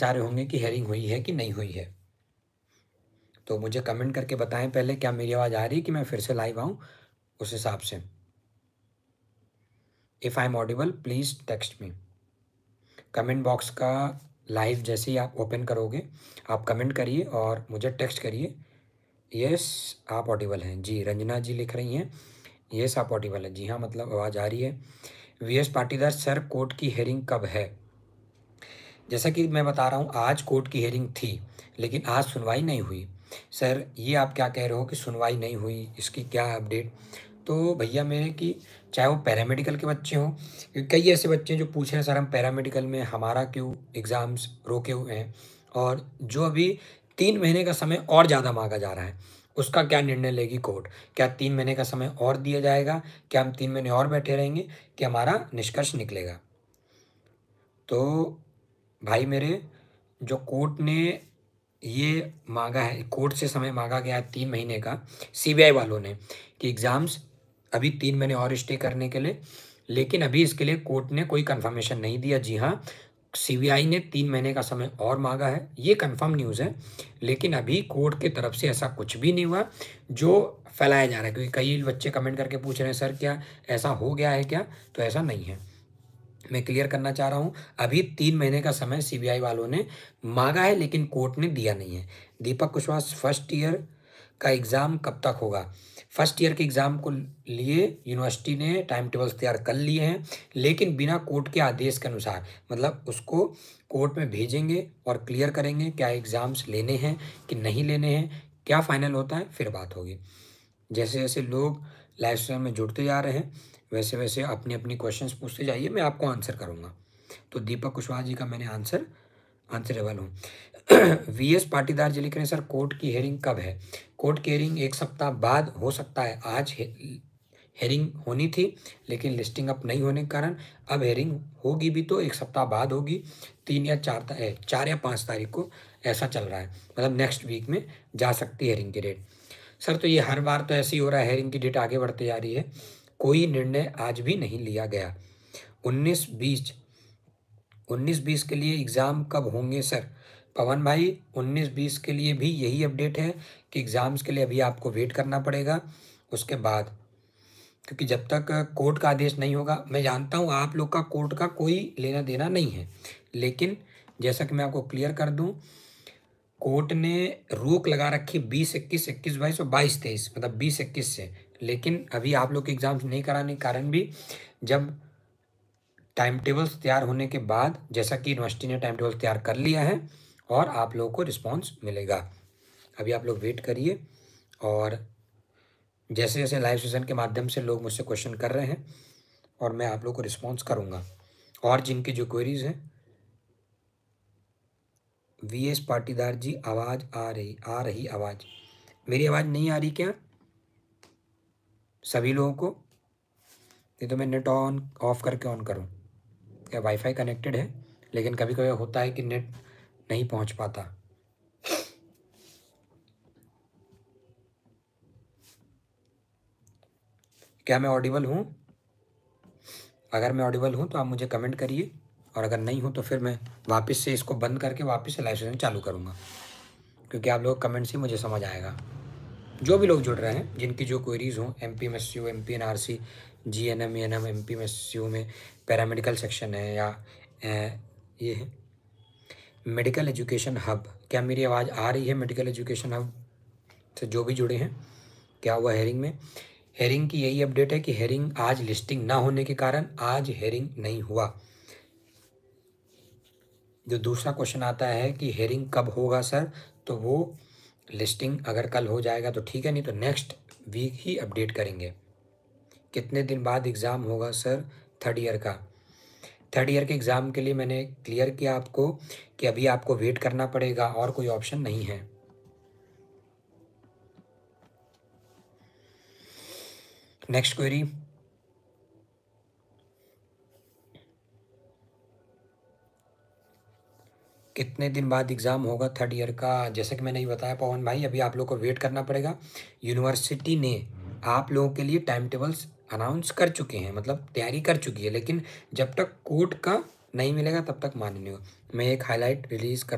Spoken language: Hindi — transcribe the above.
चाह रहे होंगे कि हेयरिंग हुई है कि नहीं हुई है तो मुझे कमेंट करके बताएं पहले क्या मेरी आवाज़ आ रही है कि मैं फिर से लाइव आऊँ उस हिसाब से if I am audible please text me comment box का लाइव जैसे ही आप ओपन करोगे आप कमेंट करिए और मुझे टेक्स्ट करिए यस आप ऑडिबल हैं जी रंजना जी लिख रही हैं यस आप ऑडिबल हैं जी हाँ मतलब आवाज़ आ रही है V S Patidar sir court की हेयरिंग कब है जैसा कि मैं बता रहा हूँ आज कोर्ट की हेयरिंग थी लेकिन आज सुनवाई नहीं हुई सर ये आप क्या कह रहे हो कि सुनवाई नहीं हुई इसकी क्या अपडेट तो भैया मेरे कि चाहे वो पैरामेडिकल के बच्चे हों कई ऐसे बच्चे हैं जो पूछ रहे हैं सर हम पैरामेडिकल में हमारा क्यों एग्ज़ाम्स रोके हुए हैं और जो अभी तीन महीने का समय और ज़्यादा मांगा जा रहा है उसका क्या निर्णय लेगी कोर्ट क्या तीन महीने का समय और दिया जाएगा क्या हम तीन महीने और बैठे रहेंगे कि हमारा निष्कर्ष निकलेगा तो भाई मेरे जो कोर्ट ने ये मांगा है कोर्ट से समय मांगा गया है तीन महीने का सीबीआई वालों ने कि एग्ज़ाम्स अभी तीन महीने और स्टे करने के लिए लेकिन अभी इसके लिए कोर्ट ने कोई कंफर्मेशन नहीं दिया जी हाँ सीबीआई ने तीन महीने का समय और मांगा है ये कंफर्म न्यूज़ है लेकिन अभी कोर्ट की तरफ से ऐसा कुछ भी नहीं हुआ जो फैलाया जा रहा है क्योंकि कई बच्चे कमेंट करके पूछ रहे हैं सर क्या ऐसा हो गया है क्या तो ऐसा नहीं है मैं क्लियर करना चाह रहा हूँ अभी तीन महीने का समय सीबीआई वालों ने मांगा है लेकिन कोर्ट ने दिया नहीं है दीपक कुशवाहा फर्स्ट ईयर का एग्ज़ाम कब तक होगा फर्स्ट ईयर के एग्ज़ाम को लिए यूनिवर्सिटी ने टाइम टेबल्स तैयार कर लिए हैं लेकिन बिना कोर्ट के आदेश के अनुसार मतलब उसको कोर्ट में भेजेंगे और क्लियर करेंगे क्या एग्ज़ाम्स लेने हैं कि नहीं लेने हैं क्या फाइनल होता है फिर बात होगी जैसे जैसे लोग लाइव स्टाइल में जुड़ते जा रहे हैं वैसे वैसे अपने अपने क्वेश्चंस पूछते जाइए मैं आपको आंसर करूँगा तो दीपक कुशवाहा जी का मैंने आंसर आंसरेबल हूँ वी एस पाटीदार जी लिख रहे हैं सर कोर्ट की हेयरिंग कब है कोर्ट की हेयरिंग एक सप्ताह बाद हो सकता है आज हेयरिंग होनी थी लेकिन लिस्टिंग अप नहीं होने के कारण अब हेयरिंग होगी भी तो एक सप्ताह बाद होगी तीन या चार चार या पाँच तारीख को ऐसा चल रहा है मतलब नेक्स्ट वीक में जा सकती है हेयरिंग की डेट सर तो ये हर बार तो ऐसे ही हो रहा है हेरिंग की डेट आगे बढ़ते जा रही है कोई निर्णय आज भी नहीं लिया गया उन्नीस बीस उन्नीस बीस के लिए एग्ज़ाम कब होंगे सर पवन भाई उन्नीस बीस के लिए भी यही अपडेट है कि एग्ज़ाम्स के लिए अभी आपको वेट करना पड़ेगा उसके बाद क्योंकि जब तक कोर्ट का आदेश नहीं होगा मैं जानता हूँ आप लोग का कोर्ट का कोई लेना देना नहीं है लेकिन जैसा कि मैं आपको क्लियर कर दूँ कोर्ट ने रोक लगा रखी बीस इक्कीस इक्कीस बाईस और बाईस तेईस मतलब बीस इक्कीस से लेकिन अभी आप लोग के एग्ज़ाम्स नहीं कराने के कारण भी जब टाइम टेबल्स तैयार होने के बाद जैसा कि यूनिवर्सिटी ने टाइम टेबल्स तैयार कर लिया है और आप लोगों को रिस्पॉन्स मिलेगा अभी आप लोग वेट करिए और जैसे जैसे लाइव सेशन के माध्यम से लोग मुझसे क्वेश्चन कर रहे हैं और मैं आप लोग को रिस्पॉन्स करूँगा और जिनकी जो क्वेरीज़ हैं वी एस पाटीदार जी आवाज़ आ रही आ रही आवाज़ मेरी आवाज़ नहीं आ रही क्या सभी लोगों को ये तो मैं नेट ऑन ऑफ करके ऑन करूँ क्या वाईफाई कनेक्टेड है लेकिन कभी कभी होता है कि नेट नहीं पहुँच पाता क्या मैं ऑडिबल हूँ अगर मैं ऑडिबल हूँ तो आप मुझे कमेंट करिए और अगर नहीं हो तो फिर मैं वापस से इसको बंद करके वापस से लाइव सेशन चालू करूँगा क्योंकि आप लोग कमेंट से मुझे समझ आएगा जो भी लोग जुड़ रहे हैं जिनकी जो क्वेरीज़ हों M P M S U M P N R C G N M N M M P M S U में पैरामेडिकल सेक्शन है या ये है मेडिकल एजुकेशन हब क्या मेरी आवाज़ आ रही है मेडिकल एजुकेशन हब से जो भी जुड़े हैं क्या हुआ हेयरिंग में हेयरिंग की यही अपडेट है कि हेयरिंग आज लिस्टिंग ना होने के कारण आज हेरिंग नहीं हुआ जो दूसरा क्वेश्चन आता है कि हेयरिंग कब होगा सर तो वो लिस्टिंग अगर कल हो जाएगा तो ठीक है नहीं तो नेक्स्ट वीक ही अपडेट करेंगे कितने दिन बाद एग्ज़ाम होगा सर थर्ड ईयर का थर्ड ईयर के एग्ज़ाम के लिए मैंने क्लियर किया आपको कि अभी आपको वेट करना पड़ेगा और कोई ऑप्शन नहीं है नेक्स्ट क्वेरी कितने दिन बाद एग्ज़ाम होगा थर्ड ईयर का जैसे कि मैंने ही बताया पवन भाई अभी आप लोग को वेट करना पड़ेगा यूनिवर्सिटी ने आप लोगों के लिए टाइम टेबल्स अनाउंस कर चुके हैं मतलब तैयारी कर चुकी है लेकिन जब तक कोर्ट का नहीं मिलेगा तब तक मान्य हो मैं एक हाईलाइट रिलीज़ कर